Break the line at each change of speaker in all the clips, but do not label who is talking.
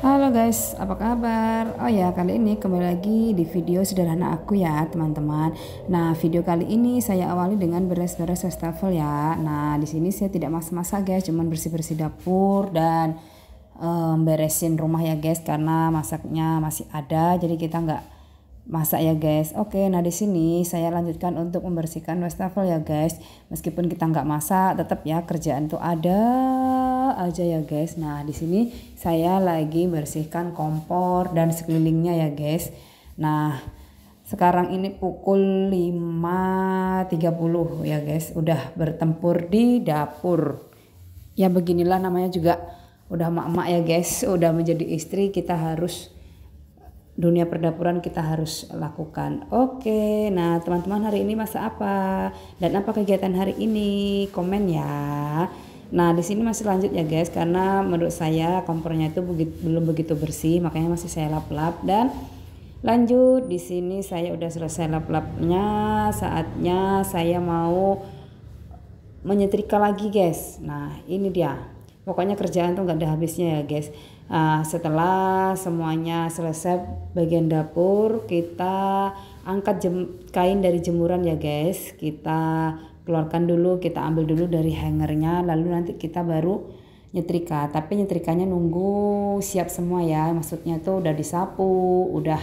Halo guys, apa kabar? Oh ya, kali ini kembali lagi di video sederhana aku ya teman-teman. Nah, video kali ini saya awali dengan beres-beres wastafel ya. Nah, di sini saya tidak masak-masak guys, cuman bersih-bersih dapur dan um, beresin rumah ya guys karena masaknya masih ada, jadi kita nggak masak ya guys. Oke, nah di sini saya lanjutkan untuk membersihkan wastafel ya guys. Meskipun kita nggak masak, tetap ya kerjaan tuh ada aja ya guys. Nah, di sini saya lagi bersihkan kompor dan sekelilingnya ya guys. Nah, sekarang ini pukul 5.30 ya guys. Udah bertempur di dapur. Ya beginilah namanya juga udah mak-mak ya guys. Udah menjadi istri kita harus dunia perdapuran kita harus lakukan. Oke, nah teman-teman hari ini masa apa? Dan apa kegiatan hari ini? Komen ya. Nah, di sini masih lanjut ya guys karena menurut saya kompornya itu begit, belum begitu bersih, makanya masih saya lap-lap dan lanjut di sini saya udah selesai lap-lapnya, saatnya saya mau menyetrika lagi guys. Nah, ini dia. Pokoknya kerjaan tuh nggak ada habisnya ya guys. Uh, setelah semuanya selesai bagian dapur, kita angkat jem, kain dari jemuran ya guys. Kita keluarkan dulu kita ambil dulu dari hangernya lalu nanti kita baru nyetrika tapi nyetrikanya nunggu siap semua ya maksudnya tuh udah disapu udah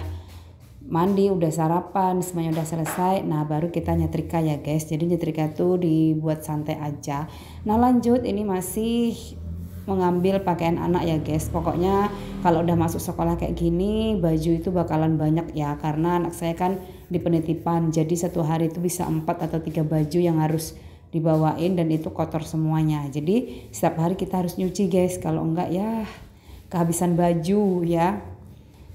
mandi udah sarapan semuanya udah selesai nah baru kita nyetrika ya guys jadi nyetrika tuh dibuat santai aja nah lanjut ini masih mengambil pakaian anak ya guys pokoknya kalau udah masuk sekolah kayak gini baju itu bakalan banyak ya karena anak saya kan di penitipan jadi satu hari itu bisa empat atau tiga baju yang harus dibawain dan itu kotor semuanya jadi setiap hari kita harus nyuci guys kalau enggak ya kehabisan baju ya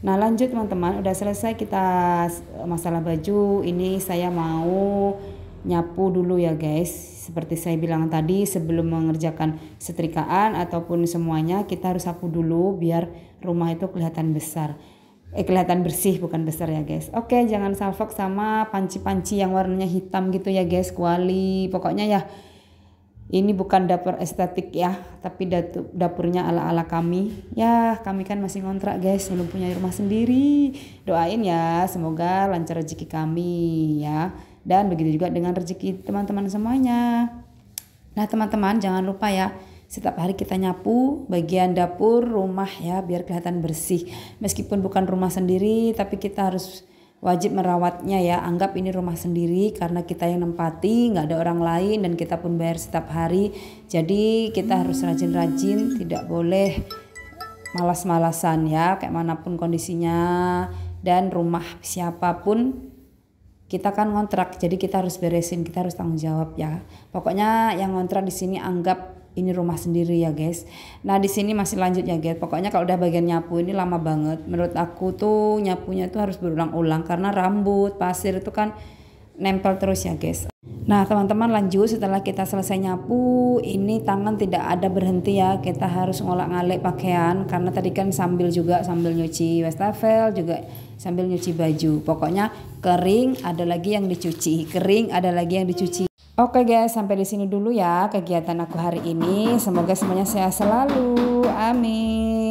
Nah lanjut teman-teman, udah selesai kita eh, masalah baju. Ini saya mau nyapu dulu ya guys seperti saya bilang tadi sebelum mengerjakan setrikaan ataupun semuanya kita harus sapu dulu biar rumah itu kelihatan besar eh kelihatan bersih bukan besar ya guys oke jangan salfok sama panci-panci yang warnanya hitam gitu ya guys kuali pokoknya ya ini bukan dapur estetik ya tapi dapurnya ala-ala kami ya kami kan masih ngontrak guys belum punya rumah sendiri doain ya semoga lancar rezeki kami ya dan begitu juga dengan rezeki teman-teman semuanya. Nah, teman-teman jangan lupa ya, setiap hari kita nyapu bagian dapur, rumah ya biar kelihatan bersih. Meskipun bukan rumah sendiri, tapi kita harus wajib merawatnya ya anggap ini rumah sendiri karena kita yang nempati nggak ada orang lain dan kita pun bayar setiap hari jadi kita harus rajin-rajin tidak boleh malas-malasan ya kayak manapun kondisinya dan rumah siapapun kita kan ngontrak jadi kita harus beresin kita harus tanggung jawab ya pokoknya yang ngontrak di sini anggap ini rumah sendiri ya guys nah di sini masih lanjut ya guys pokoknya kalau udah bagian nyapu ini lama banget menurut aku tuh nyapunya tuh harus berulang-ulang karena rambut pasir itu kan nempel terus ya guys Nah teman-teman lanjut setelah kita selesai nyapu ini tangan tidak ada berhenti ya kita harus ngolak-ngalik pakaian karena tadi kan sambil juga sambil nyuci wastafel juga sambil nyuci baju pokoknya kering ada lagi yang dicuci kering ada lagi yang dicuci Oke guys sampai di sini dulu ya kegiatan aku hari ini semoga semuanya sehat selalu amin